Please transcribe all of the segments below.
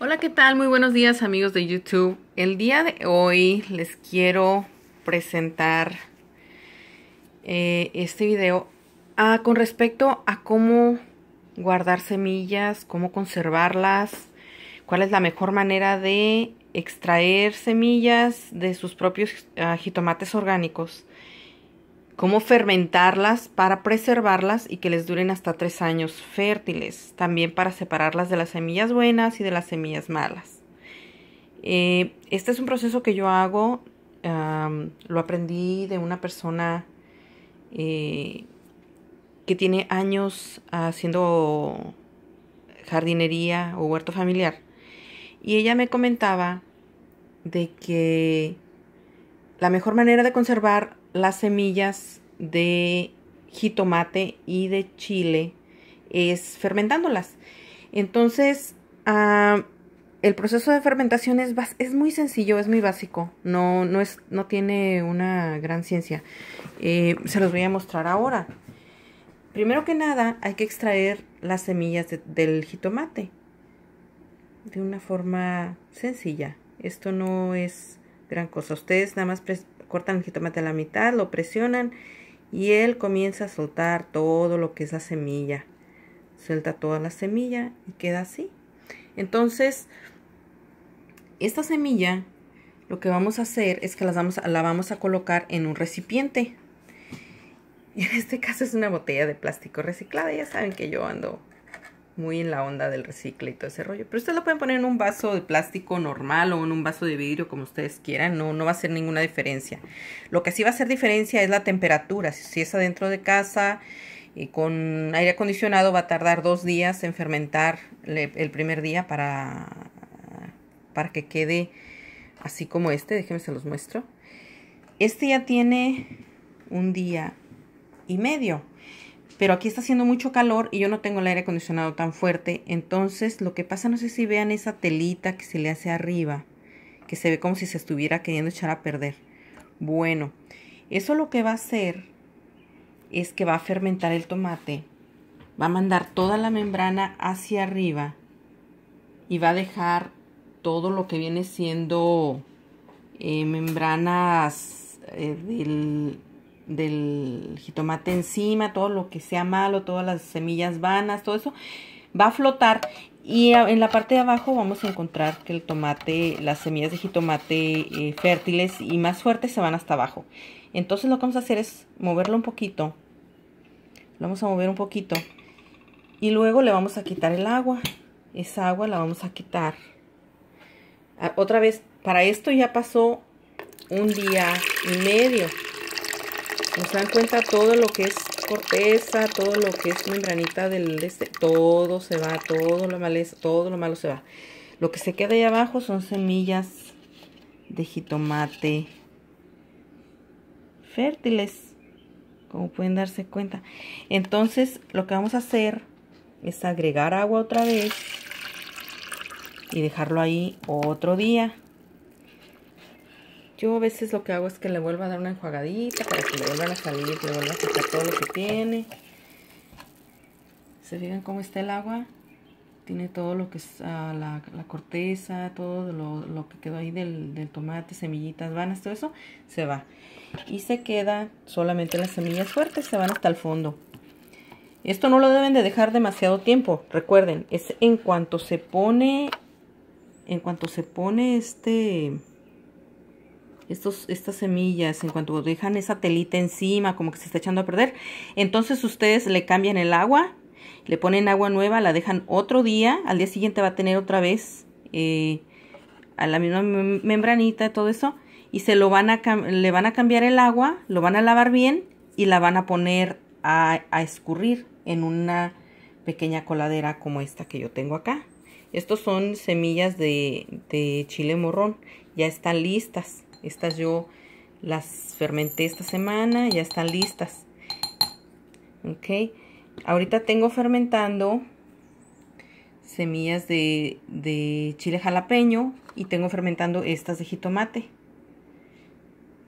Hola, ¿qué tal? Muy buenos días amigos de YouTube. El día de hoy les quiero presentar eh, este video ah, con respecto a cómo guardar semillas, cómo conservarlas, cuál es la mejor manera de extraer semillas de sus propios ah, jitomates orgánicos cómo fermentarlas para preservarlas y que les duren hasta tres años fértiles, también para separarlas de las semillas buenas y de las semillas malas. Eh, este es un proceso que yo hago, lo aprendí de una persona eh, que tiene años haciendo jardinería o huerto familiar. Y ella me comentaba de que la mejor manera de conservar las semillas de jitomate y de chile es fermentándolas. Entonces, ah, el proceso de fermentación es, es, muy sencillo, es muy básico, no, no, es, no tiene una gran ciencia. Eh, se los voy a mostrar ahora. Primero que nada, hay que extraer las semillas del jitomate de una forma sencilla. Esto no es gran cosa. Ustedes nada más cortan el jitomate a la mitad, lo presionan y él comienza a soltar todo lo que es la semilla. Suelta toda la semilla y queda así. Entonces, esta semilla lo que vamos a hacer es que las vamos a, la vamos a colocar en un recipiente. En este caso es una botella de plástico reciclada. Ya saben que yo ando muy en la onda del reciclito y todo ese rollo. Pero ustedes lo pueden poner en un vaso de plástico normal o en un vaso de vidrio, como ustedes quieran. No, no va a hacer ninguna diferencia. Lo que sí va a hacer diferencia es la temperatura. Si, es adentro de casa y con aire acondicionado va a tardar dos días en fermentar el primer día para, para que quede así como este. Déjenme se los muestro. Este ya tiene un día y medio. Pero aquí está haciendo mucho calor y yo no tengo el aire acondicionado tan fuerte. Entonces lo que pasa, no sé si vean esa telita que se le hace arriba. Que se ve como si se estuviera queriendo echar a perder. Bueno, eso lo que va a hacer es que va a fermentar el tomate. Va a mandar toda la membrana hacia arriba. Y va a dejar todo lo que viene siendo eh, membranas eh, del, del jitomate encima, todo lo que sea malo, todas las semillas vanas, todo eso va a flotar. Y en la parte de abajo vamos a encontrar que el tomate, las semillas de jitomate eh, fértiles y más fuertes se van hasta abajo. Entonces lo que vamos a hacer es moverlo un poquito. Lo vamos a mover un poquito. Y luego le vamos a quitar el agua. Esa agua la vamos a quitar. Ah, otra vez, para esto ya pasó un día y medio. Nos dan cuenta todo lo que es corteza, todo lo que es membranita del este, todo se va, todo lo malo, todo lo malo se va. Lo que se queda ahí abajo son semillas de jitomate fértiles, como pueden darse cuenta. Entonces, lo que vamos a hacer es agregar agua otra vez y dejarlo ahí otro día. Yo a veces lo que hago es que le vuelva a dar una enjuagadita para que le vuelvan a salir, le vuelva a sacar todo lo que tiene. ¿Se fijan cómo está el agua? Tiene todo lo que es ah, la, corteza, todo lo, que quedó ahí del, del, tomate, semillitas, vanas, todo eso, se va. Y se queda solamente las semillas fuertes, se van hasta el fondo. Esto no lo deben de dejar demasiado tiempo, recuerden, es en cuanto se pone, en cuanto se pone este estas semillas, en cuanto dejan esa telita encima, como que se está echando a perder, entonces ustedes le cambian el agua, le ponen agua nueva, la dejan otro día, al día siguiente va a tener otra vez eh, a la misma membranita y todo eso, y se lo van a le van a cambiar el agua, lo van a lavar bien y la van a poner a, escurrir en una pequeña coladera como esta que yo tengo acá. Estos son semillas de chile morrón. Ya están listas. Estas yo las fermenté esta semana, ya están listas. Ok, ahorita tengo fermentando semillas de, chile jalapeño y tengo fermentando estas de jitomate.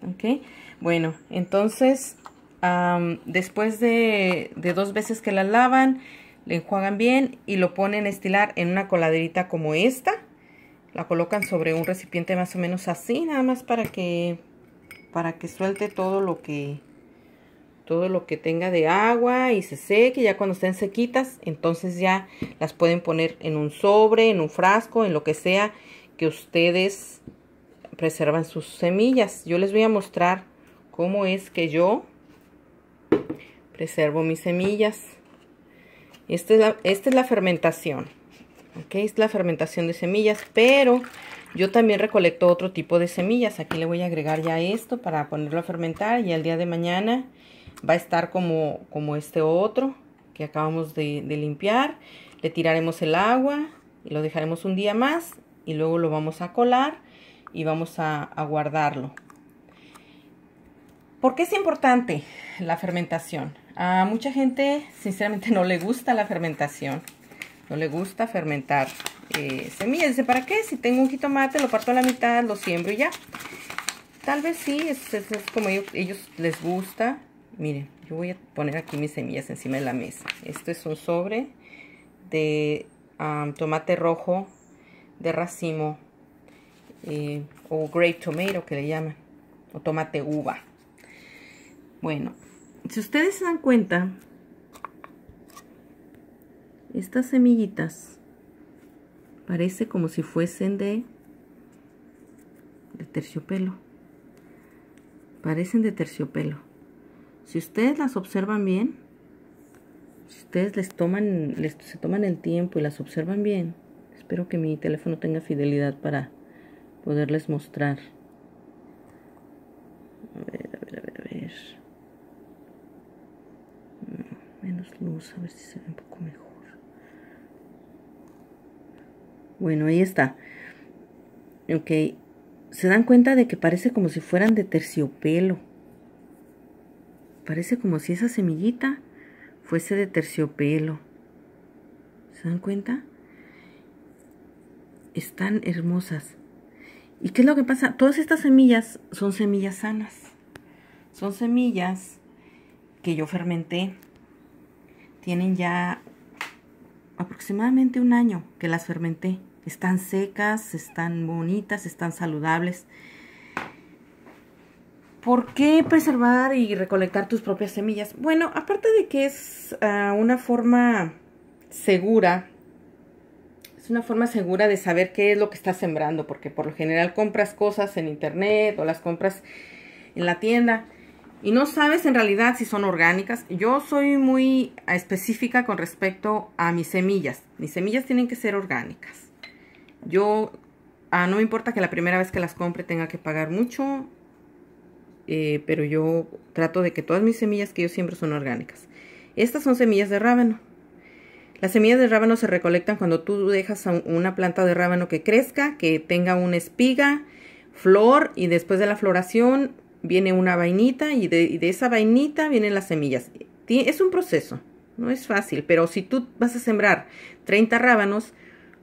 Ok, bueno, entonces después de, de dos veces que las lavan, le enjuagan bien y lo ponen a estilar en una coladerita como esta la colocan sobre un recipiente más o menos así, nada más para que para que suelte todo lo que todo lo que tenga de agua y se seque, ya cuando estén sequitas, entonces ya las pueden poner en un sobre, en un frasco, en lo que sea que ustedes preservan sus semillas. Yo les voy a mostrar cómo es que yo preservo mis semillas. Esta es la, esta es la fermentación. Ok, es la fermentación de semillas, pero yo también recolecto otro tipo de semillas. Aquí le voy a agregar ya esto para ponerlo a fermentar y al día de mañana va a estar como, como este otro que acabamos de, limpiar. Le tiraremos el agua y lo dejaremos un día más y luego lo vamos a colar y vamos a, a guardarlo. ¿Por qué es importante la fermentación? A mucha gente sinceramente no le gusta la fermentación no le gusta fermentar eh, semillas. Dice, ¿para qué? Si tengo un jitomate, lo parto a la mitad, lo siembro y ya. Tal vez sí, es, como ellos, les gusta. Miren, yo voy a poner aquí mis semillas encima de la mesa. Esto es un sobre de um, tomate rojo de racimo eh, o grape tomato que le llaman o tomate uva. Bueno, si ustedes se dan cuenta, estas semillitas parece como si fuesen de, terciopelo parecen de terciopelo si ustedes las observan bien si ustedes les toman se toman el tiempo y las observan bien espero que mi teléfono tenga fidelidad para poderles mostrar a ver, a ver, a ver, a ver mm, menos luz, a ver si se ve un poco mejor Bueno, ahí está. Ok. Se dan cuenta de que parece como si fueran de terciopelo. Parece como si esa semillita fuese de terciopelo. ¿Se dan cuenta? Están hermosas. ¿Y qué es lo que pasa? Todas estas semillas son semillas sanas. Son semillas que yo fermenté. Tienen ya aproximadamente un año que las fermenté. Están secas, están bonitas, están saludables. ¿Por qué preservar y recolectar tus propias semillas? Bueno, aparte de que es ah, una forma segura, es una forma segura de saber qué es lo que estás sembrando, porque por lo general compras cosas en internet o las compras en la tienda y no sabes en realidad si son orgánicas. Yo soy muy específica con respecto a mis semillas. Mis semillas tienen que ser orgánicas. Yo, ah, no me importa que la primera vez que las compre tenga que pagar mucho, eh, pero yo trato de que todas mis semillas que yo siembro son orgánicas. Estas son semillas de rábano. Las semillas de rábano se recolectan cuando tú dejas a una planta de rábano que crezca, que tenga una espiga, flor y después de la floración viene una vainita y de, y de esa vainita vienen las semillas. Es un proceso, no es fácil, pero si tú vas a sembrar 30 rábanos,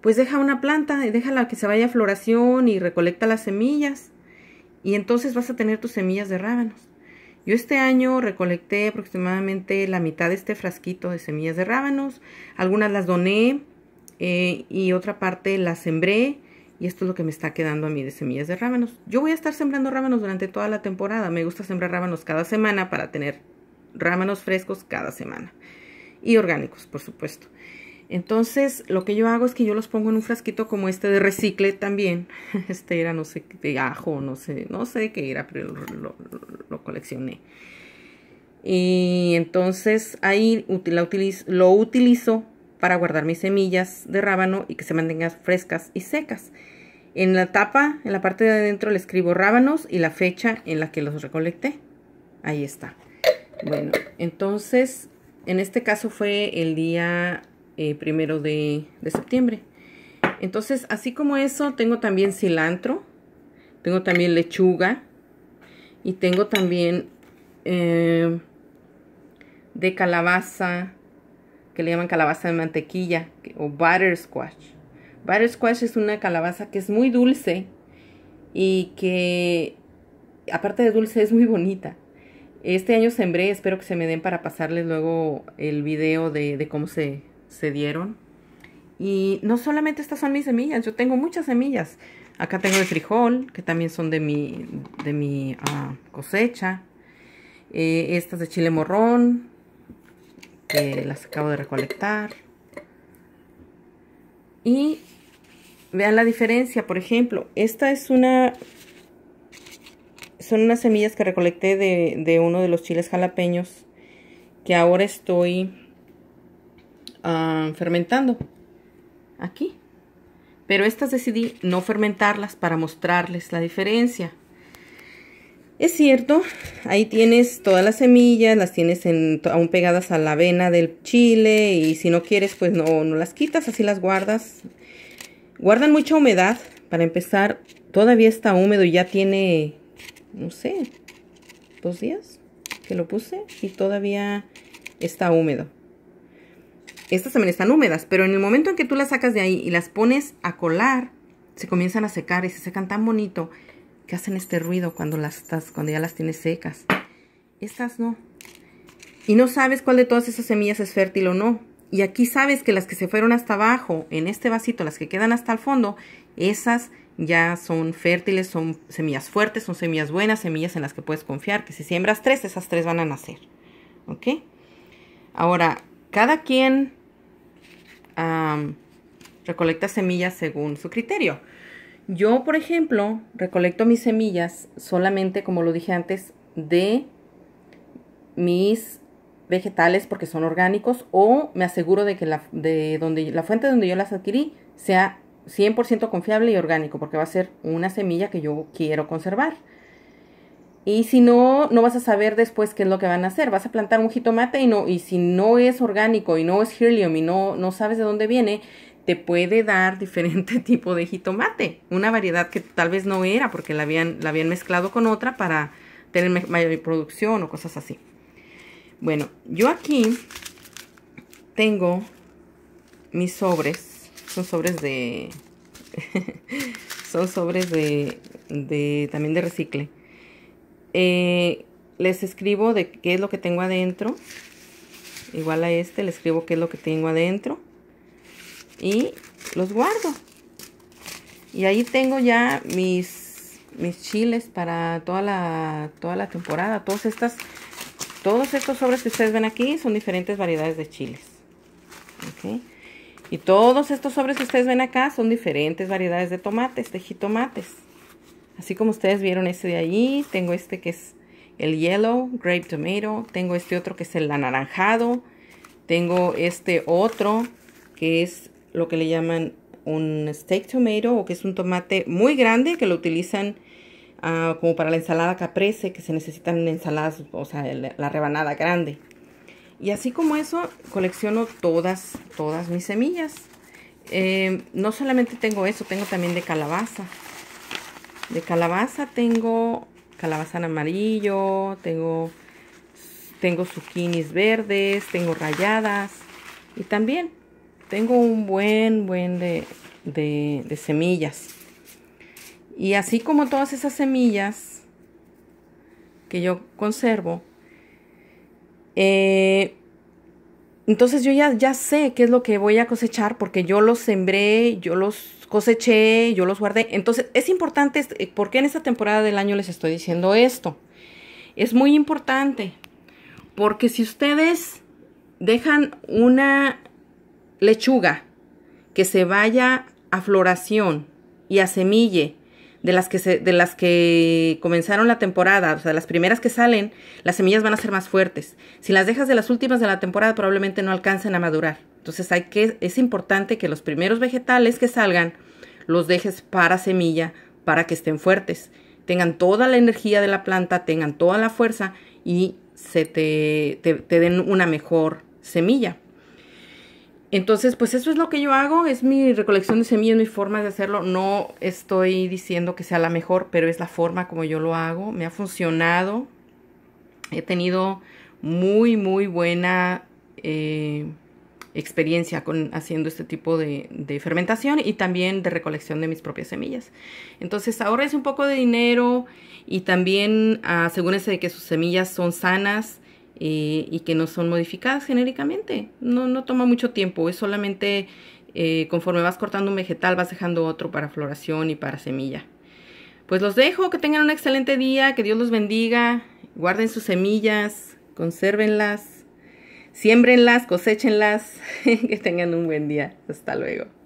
pues deja una planta, déjala que se vaya a floración y recolecta las semillas. Y entonces vas a tener tus semillas de rábanos. Yo este año recolecté aproximadamente la mitad de este frasquito de semillas de rábanos. Algunas las doné eh, y otra parte las sembré. Y esto es lo que me está quedando a mí de semillas de rábanos. Yo voy a estar sembrando rábanos durante toda la temporada. Me gusta sembrar rábanos cada semana para tener rábanos frescos cada semana. Y orgánicos, por supuesto. Entonces, lo que yo hago es que yo los pongo en un frasquito como este de recicle también. Este era, no sé, de ajo, no sé, no sé qué era, pero lo, coleccioné. Y entonces ahí la lo utilizo para guardar mis semillas de rábano y que se mantengan frescas y secas. En la tapa, en la parte de adentro, le escribo rábanos y la fecha en la que los recolecté. Ahí está. Bueno, entonces, en este caso fue el día eh, primero de, septiembre. Entonces, así como eso, tengo también cilantro, tengo también lechuga y tengo también eh, de calabaza, que le llaman calabaza de mantequilla o butter squash butter squash es una calabaza que es muy dulce y que, aparte de dulce, es muy bonita. Este año sembré, espero que se me den para pasarles luego el video de cómo se, se dieron. Y no solamente estas son mis semillas, yo tengo muchas semillas. Acá tengo de frijol, que también son de mi, de mi ah, cosecha. Eh, estas de chile morrón, que las acabo de recolectar. Y vean la diferencia, por ejemplo, esta es una... Son unas semillas que recolecté de uno de los chiles jalapeños que ahora estoy Ah, fermentando. Aquí. Pero estas decidí no fermentarlas para mostrarles la diferencia. Es cierto, ahí tienes todas las semillas, las tienes en, aún pegadas a la avena del chile y si no quieres pues no, no las quitas, así las guardas. Guardan mucha humedad, para empezar todavía está húmedo y ya tiene, no sé, dos días que lo puse y todavía está húmedo. Estas también están húmedas, pero en el momento en que tú las sacas de ahí y las pones a colar, se comienzan a secar y se secan tan bonito que hacen este ruido cuando, las estás, cuando ya las tienes secas. Estas no. Y no sabes cuál de todas esas semillas es fértil o no. Y aquí sabes que las que se fueron hasta abajo, en este vasito, las que quedan hasta el fondo, esas ya son fértiles, son semillas fuertes, son semillas buenas, semillas en las que puedes confiar, que si siembras tres, esas tres van a nacer. ¿Ok? Ahora, cada quien recolecta semillas según su criterio. Yo, por ejemplo, recolecto mis semillas solamente, como lo dije antes, de mis vegetales porque son orgánicos o me aseguro de que la, la fuente donde yo las adquirí sea 100% confiable y orgánico porque va a ser una semilla que yo quiero conservar. Y si no, no vas a saber después qué es lo que van a hacer. Vas a plantar un jitomate y no, y si no es orgánico y no es helium y no, no sabes de dónde viene, te puede dar diferente tipo de jitomate. Una variedad que tal vez no era porque la habían, la habían mezclado con otra para tener mayor producción o cosas así. Bueno, yo aquí tengo mis sobres. Son sobres de... son sobres de, de... también de recicle. Eh, les escribo de qué es lo que tengo adentro. Igual a este, les escribo qué es lo que tengo adentro. Y los guardo. Y ahí tengo ya mis, mis chiles para toda la, toda la temporada. todos estas, todos estos sobres que ustedes ven aquí son diferentes variedades de chiles. Y todos estos sobres que ustedes ven acá son diferentes variedades de tomates, tejitomates. Así como ustedes vieron este de allí, tengo este que es el yellow, grape tomato. Tengo este otro que es el anaranjado. Tengo este otro que es lo que le llaman un steak tomato o que es un tomate muy grande que lo utilizan ah, como para la ensalada caprese que se necesitan ensaladas, o sea, la rebanada grande. Y así como eso, colecciono todas, todas mis semillas. Eh, no solamente tengo eso, tengo también de calabaza. De calabaza tengo calabazán amarillo, tengo, tengo zucchinis verdes, tengo rayadas. Y también tengo un buen, buen de, de, semillas. Y así como todas esas semillas que yo conservo, eh, entonces yo ya, ya sé qué es lo que voy a cosechar porque yo los sembré, yo los coseché, yo los guardé. Entonces, es importante, este, porque en esta temporada del año les estoy diciendo esto? Es muy importante, porque si ustedes dejan una lechuga que se vaya a floración y a semille de las que de las que comenzaron la temporada, o sea, de las primeras que salen, las semillas van a ser más fuertes. Si las dejas de las últimas de la temporada, probablemente no alcancen a madurar. Entonces hay que, es importante que los primeros vegetales que salgan los dejes para semilla, para que estén fuertes, tengan toda la energía de la planta, tengan toda la fuerza y se te, te den una mejor semilla. Entonces, pues eso es lo que yo hago, es mi recolección de semillas, mi forma de hacerlo. No estoy diciendo que sea la mejor, pero es la forma como yo lo hago. Me ha funcionado. He tenido muy, muy buena eh, experiencia con haciendo este tipo de, fermentación y también de recolección de mis propias semillas. Entonces, es un poco de dinero y también ah, asegúrense de que sus semillas son sanas eh, y que no son modificadas genéricamente. No, no toma mucho tiempo, es solamente eh, conforme vas cortando un vegetal vas dejando otro para floración y para semilla. Pues los dejo, que tengan un excelente día, que Dios los bendiga, guarden sus semillas, consérvenlas, siembrenlas, cosechenlas, que tengan un buen día. Hasta luego.